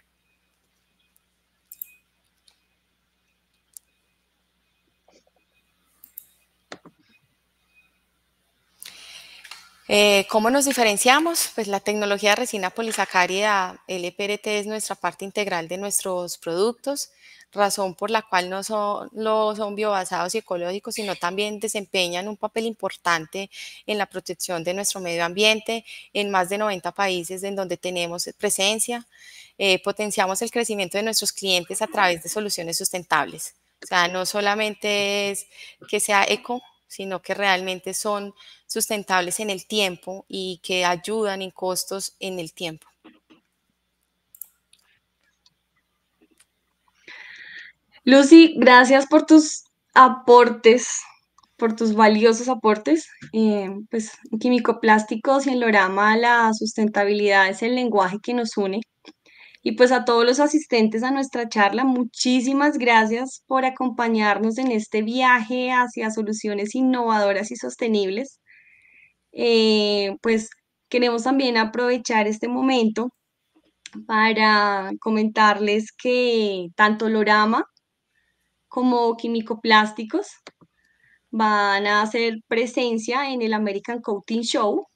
Eh, ¿Cómo nos diferenciamos? Pues la tecnología de resina polisacárida LPRT e es nuestra parte integral de nuestros productos, razón por la cual no solo son biobasados y ecológicos, sino también desempeñan un papel importante en la protección de nuestro medio ambiente en más de 90 países en donde tenemos presencia. Eh, potenciamos el crecimiento de nuestros clientes a través de soluciones sustentables. O sea, no solamente es que sea eco, sino que realmente son sustentables en el tiempo y que ayudan en costos en el tiempo. Lucy, gracias por tus aportes, por tus valiosos aportes. Eh, pues en Químico Plásticos y en la sustentabilidad es el lenguaje que nos une y pues a todos los asistentes a nuestra charla, muchísimas gracias por acompañarnos en este viaje hacia soluciones innovadoras y sostenibles. Eh, pues queremos también aprovechar este momento para comentarles que tanto Lorama como Químico Plásticos van a hacer presencia en el American Coating Show.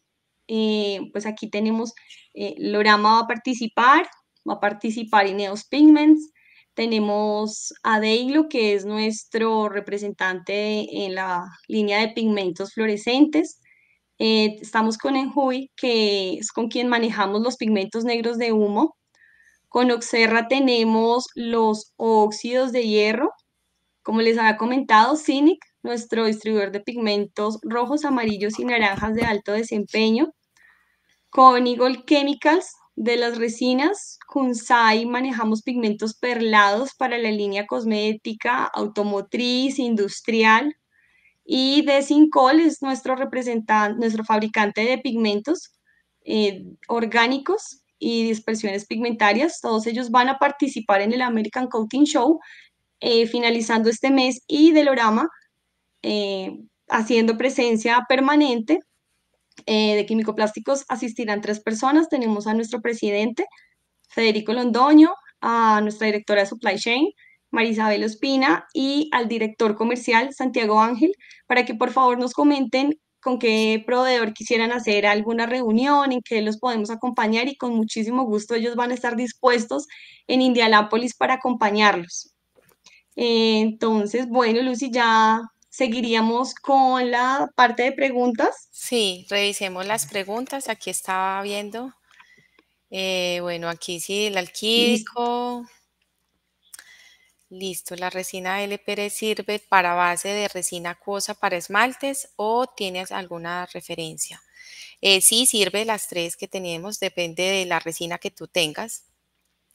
Eh, pues aquí tenemos, eh, Lorama va a participar, va a participar Ineos Pigments. Tenemos a Deilo, que es nuestro representante en la línea de pigmentos fluorescentes. Eh, estamos con Enjuy, que es con quien manejamos los pigmentos negros de humo. Con Oxerra tenemos los óxidos de hierro. Como les había comentado, Cynic, nuestro distribuidor de pigmentos rojos, amarillos y naranjas de alto desempeño. Con Eagle Chemicals, de las resinas, Kunsai manejamos pigmentos perlados para la línea cosmética, automotriz, industrial. Y de es nuestro representante, nuestro fabricante de pigmentos eh, orgánicos y dispersiones pigmentarias. Todos ellos van a participar en el American Coating Show eh, finalizando este mes y Delorama eh, haciendo presencia permanente eh, de químico-plásticos asistirán tres personas. Tenemos a nuestro presidente, Federico Londoño, a nuestra directora de Supply Chain, Marisabel Ospina, y al director comercial, Santiago Ángel, para que por favor nos comenten con qué proveedor quisieran hacer alguna reunión, en qué los podemos acompañar y con muchísimo gusto ellos van a estar dispuestos en Indianápolis para acompañarlos. Eh, entonces, bueno, Lucy, ya seguiríamos con la parte de preguntas. Sí, revisemos las preguntas. Aquí estaba viendo. Eh, bueno, aquí sí, el alquilico. Listo. la resina LPR sirve para base de resina acuosa para esmaltes o tienes alguna referencia. Eh, sí, sirve las tres que tenemos, depende de la resina que tú tengas.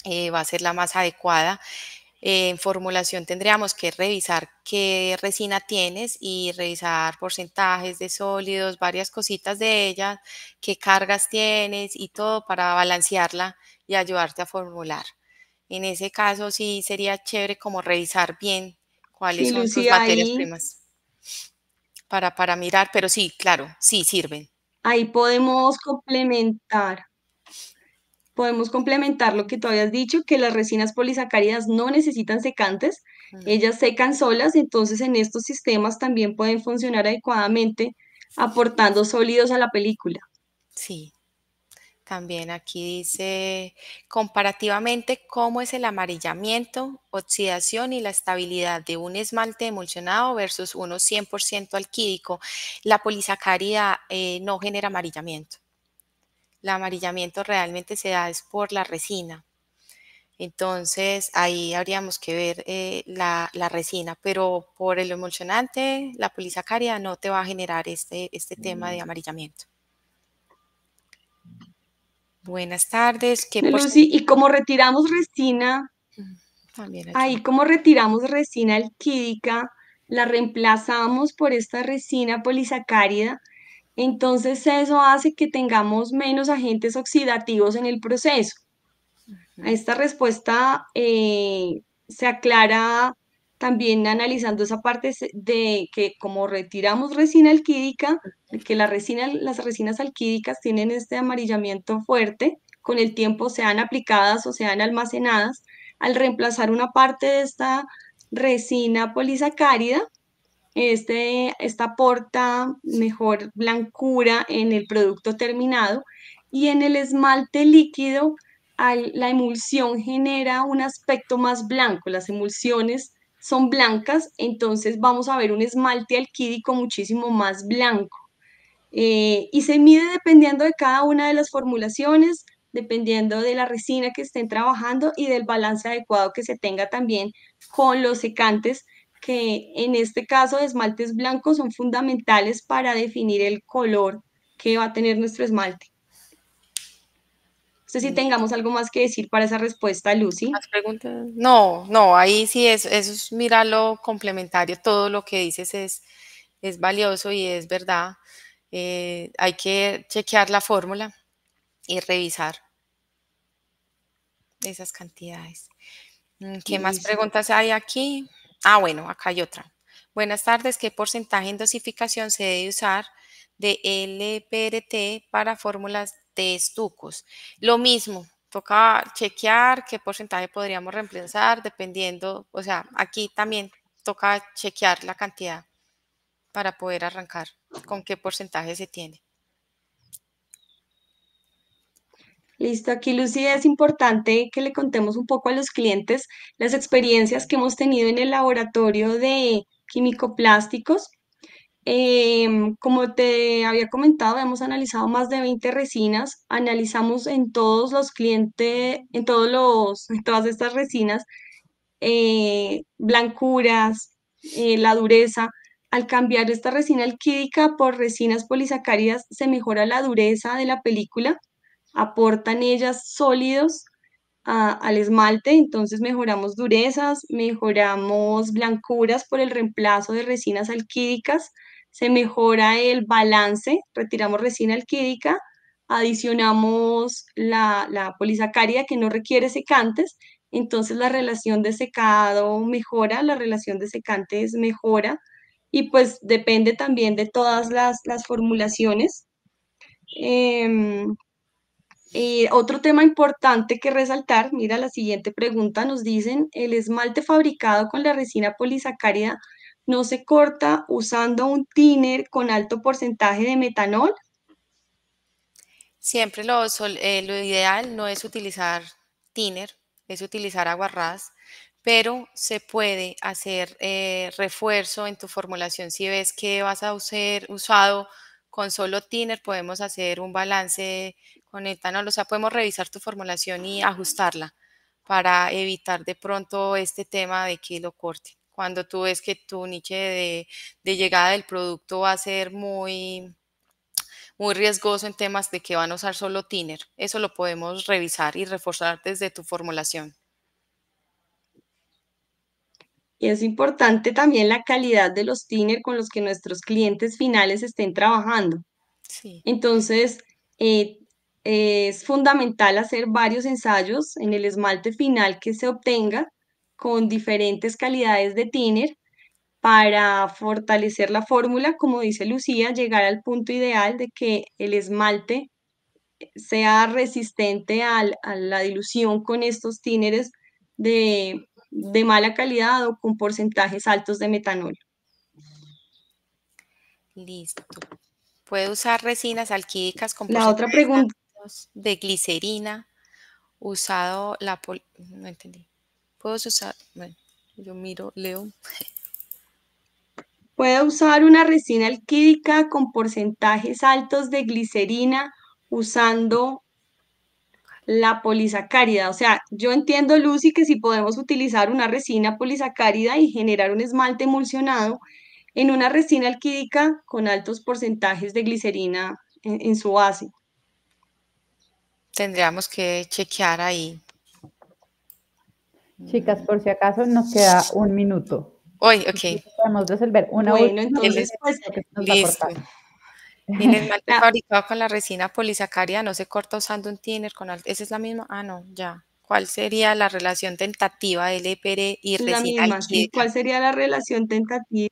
Eh, va a ser la más adecuada. Eh, en formulación tendríamos que revisar qué resina tienes y revisar porcentajes de sólidos, varias cositas de ella, qué cargas tienes y todo para balancearla y ayudarte a formular. En ese caso sí sería chévere como revisar bien cuáles son tus materias primas para, para mirar, pero sí, claro, sí sirven. Ahí podemos complementar podemos complementar lo que tú habías dicho, que las resinas polisacáridas no necesitan secantes, ellas secan solas, entonces en estos sistemas también pueden funcionar adecuadamente aportando sólidos a la película. Sí. También aquí dice, comparativamente, cómo es el amarillamiento, oxidación y la estabilidad de un esmalte emulsionado versus uno 100% alquídico. La polisacárida eh, no genera amarillamiento el amarillamiento realmente se da es por la resina. Entonces ahí habríamos que ver eh, la, resina, pero por el emulsionante, la polisacárida no te va a generar este, este tema de mm. amarillamiento. Buenas tardes. ¿y cómo retiramos resina? ahí, como retiramos resina alquídica? ¿La reemplazamos por esta resina polisacárida? Entonces eso hace que tengamos menos agentes oxidativos en el proceso. Esta respuesta eh, se aclara también analizando esa parte de que como retiramos resina alquídica, que las resinas alquídicas tienen este amarillamiento fuerte, con el tiempo sean aplicadas o sean almacenadas, al reemplazar una parte de esta resina polisacárida, este, esta aporta mejor blancura en el producto terminado y en el esmalte líquido la emulsión genera un aspecto más blanco. Las emulsiones son blancas, entonces vamos a ver un esmalte alquídico muchísimo más blanco. Eh, y se mide dependiendo de cada una de las formulaciones, dependiendo de la resina que estén trabajando y del balance adecuado que se tenga también con los secantes que en este caso esmaltes blancos son fundamentales para definir el color que va a tener nuestro esmalte. No sé si mm. tengamos algo más que decir para esa respuesta, Lucy. ¿Más preguntas? No, no, ahí sí es, eso es lo complementario, todo lo que dices es, es valioso y es verdad. Eh, hay que chequear la fórmula y revisar esas cantidades. Mm, ¿Qué más preguntas hay aquí? Ah, bueno, acá hay otra. Buenas tardes. ¿Qué porcentaje en dosificación se debe usar de LPRT para fórmulas de estucos? Lo mismo, toca chequear qué porcentaje podríamos reemplazar dependiendo, o sea, aquí también toca chequear la cantidad para poder arrancar con qué porcentaje se tiene. Listo, aquí Lucy es importante que le contemos un poco a los clientes las experiencias que hemos tenido en el laboratorio de químico-plásticos. Em, como te había comentado, hemos analizado más de 20 resinas, analizamos en todos los clientes, en todos los, todas estas resinas, eh, blancuras, eh, la dureza. Al cambiar esta resina alquídica por resinas polisacáridas, se mejora la dureza de la película aportan ellas sólidos al esmalte, entonces mejoramos durezas, mejoramos blancuras por el reemplazo de resinas alquídicas, se mejora el balance, retiramos resina alquídica, adicionamos la, la polisacárida que no requiere secantes, entonces la relación de secado mejora, la relación de secantes mejora y pues depende también de todas las, formulaciones. Em, eh, otro tema importante que resaltar, mira la siguiente pregunta, nos dicen, el esmalte fabricado con la resina polisacárida no se corta usando un thinner con alto porcentaje de metanol. Siempre lo, eh, ideal no es utilizar thinner, es utilizar aguarrás, pero se puede hacer eh, refuerzo en tu formulación. Si ves que vas a usar usado con solo thinner, podemos hacer un balance con etanol. O sea, podemos revisar tu formulación y ajustarla para evitar de pronto este tema de que lo corte Cuando tú ves que tu niche de, llegada del producto va a ser muy, muy riesgoso en temas de que van a usar solo tiner. Eso lo podemos revisar y reforzar desde tu formulación. Y es importante también la calidad de los tiner con los que nuestros clientes finales estén trabajando. Sí. Entonces, eh, es fundamental hacer varios ensayos en el esmalte final que se obtenga con diferentes calidades de tíner para fortalecer la fórmula, como dice Lucía, llegar al punto ideal de que el esmalte sea resistente a la dilución con estos tíneres de, mala calidad o con porcentajes altos de metanol. Listo. ¿Puede usar resinas alquídicas con La otra pregunta de glicerina, usado la... Pol no entendí. ¿Puedo usar? yo miro, leo. puedo usar una resina alquídica con porcentajes altos de glicerina usando la polisacárida. O sea, yo entiendo, Lucy, que si podemos utilizar una resina polisacárida y generar un esmalte emulsionado en una resina alquídica con altos porcentajes de glicerina en su base. Tendríamos que chequear ahí. Chicas, por si acaso nos queda un minuto. Hoy, ok. Podemos resolver una bueno, entonces, pues, listo. el mal ah. fabricado con la resina polisacaria? no se corta usando un tiner? con alta. ¿Esa es la misma? Ah, no, ya. ¿Cuál sería la relación tentativa del LPR y resina la misma. ¿Cuál sería la relación tentativa?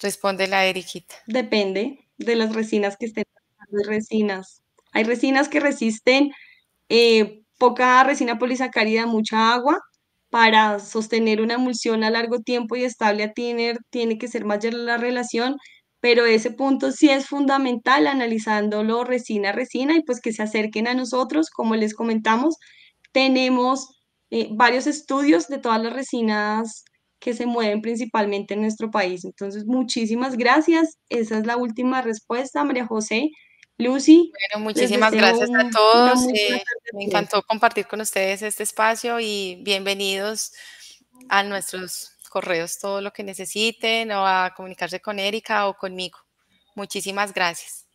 Responde la Eriquita. Depende de las resinas que estén De resinas. Hay resinas que resisten eh, poca resina polisacárida, mucha agua. Para sostener una emulsión a largo tiempo y estable a tener tiene que ser mayor la relación, pero ese punto sí es fundamental analizándolo resina a resina y pues que se acerquen a nosotros, como les comentamos, tenemos eh, varios estudios de todas las resinas que se mueven principalmente en nuestro país. Entonces, muchísimas gracias. Esa es la última respuesta, María José. Lucy. Bueno, muchísimas gracias a todos. Eh, me encantó compartir con ustedes este espacio y bienvenidos a nuestros correos, todo lo que necesiten o a comunicarse con Erika o conmigo. Muchísimas gracias.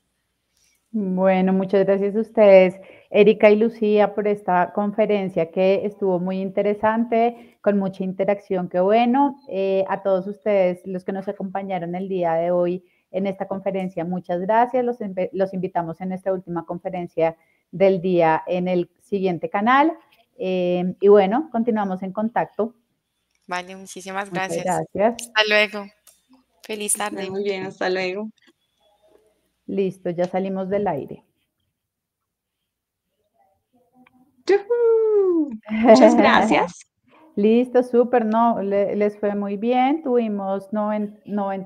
Bueno, muchas gracias a ustedes, Erika y Lucía, por esta conferencia que estuvo muy interesante, con mucha interacción, qué bueno. Eh, a todos ustedes, los que nos acompañaron el día de hoy en esta conferencia. Muchas gracias. Los, invitamos en esta última conferencia del día en el siguiente canal. Eh, y bueno, continuamos en contacto. Vale, muchísimas gracias. gracias. Hasta luego. Feliz tarde. Muy bien, hasta luego. Listo, ya salimos del aire. Muchas gracias. Listo, súper, no, les fue muy bien, tuvimos 90,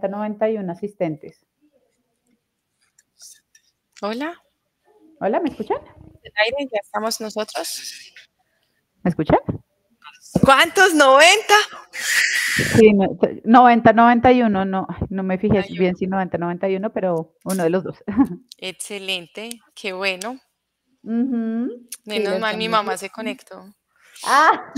91 asistentes. Hola. Hola, ¿me escuchan? Aire, ya estamos nosotros. ¿Me escuchan? ¿Cuántos? ¿90? Sí, 90, 91, no, no me fijé bien si 90, 91, pero uno de los dos. Excelente, qué bueno. Menos mal mi mamá se conectó. Ah.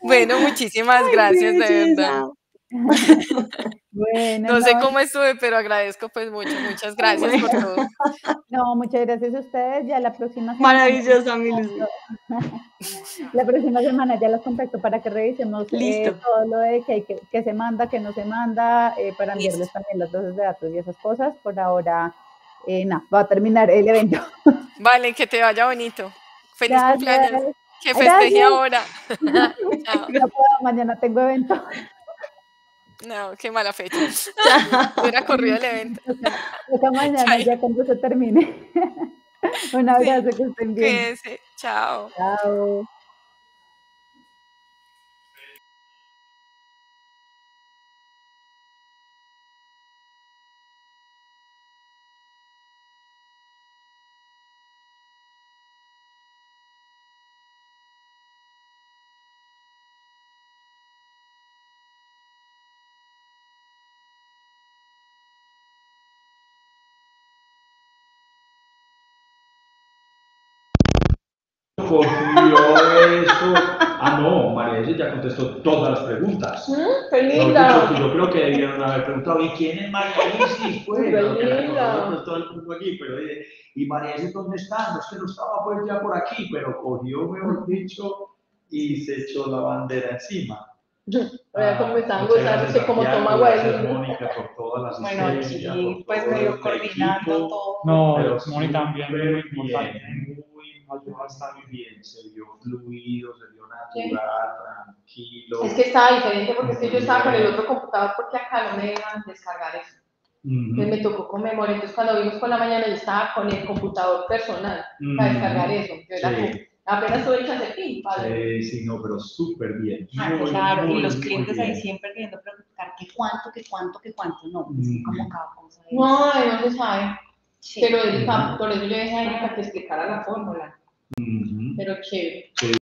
bueno, muchísimas gracias, de verdad. bueno, no sé cómo estuve, pero agradezco pues mucho, muchas gracias por todo. No, muchas gracias a ustedes. Ya la próxima semana. Maravillosa, mi La próxima semana ya los contacto para que revisemos eh, todo lo de que, que, se manda, que no se manda, eh, para enviarles también las dosis de datos y esas cosas. Por ahora, eh, va a terminar el evento. Vale, que te vaya bonito. Feliz cumpleaños. Que festeje ahora. mañana tengo evento. No, qué mala fecha. Hubiera corrido el evento. Hasta mañana ya cuando se termine. Un abrazo, que estén bien. Chao. Chao. cogió eso. Ah, no, María ya contestó todas las preguntas. ¿Mm? yo creo que debieron haber preguntado, ¿y quién es María Jesús? Bueno, todo el mundo aquí, pero eh, ¿y María Jesús dónde está? No es que no estaba pues ya por aquí, pero cogió, mejor dicho, y se echó la bandera encima. como cómo ah, están gozando, Como toma agua Mónica, por todas las Bueno, sí, pues medio coordinando todo. No, Moni también, muy importante bien, se vio fluido, se vio natural, tranquilo. Es que estaba diferente porque yo estaba con el otro computador porque acá no me dejan descargar eso. me tocó con memoria. Entonces cuando vimos por la mañana yo estaba con el computador personal para descargar eso. Yo era sí. apenas tuve de pin, padre. Sí, sí, no, pero súper bien. Ah, claro, y los clientes ahí siempre queriendo preguntar qué cuánto, qué cuánto, qué cuánto. No, pues, No, no se sabe. Sí. Pero ah, por eso yo dejé a para que explicara la fórmula. 음. 이렇게 네,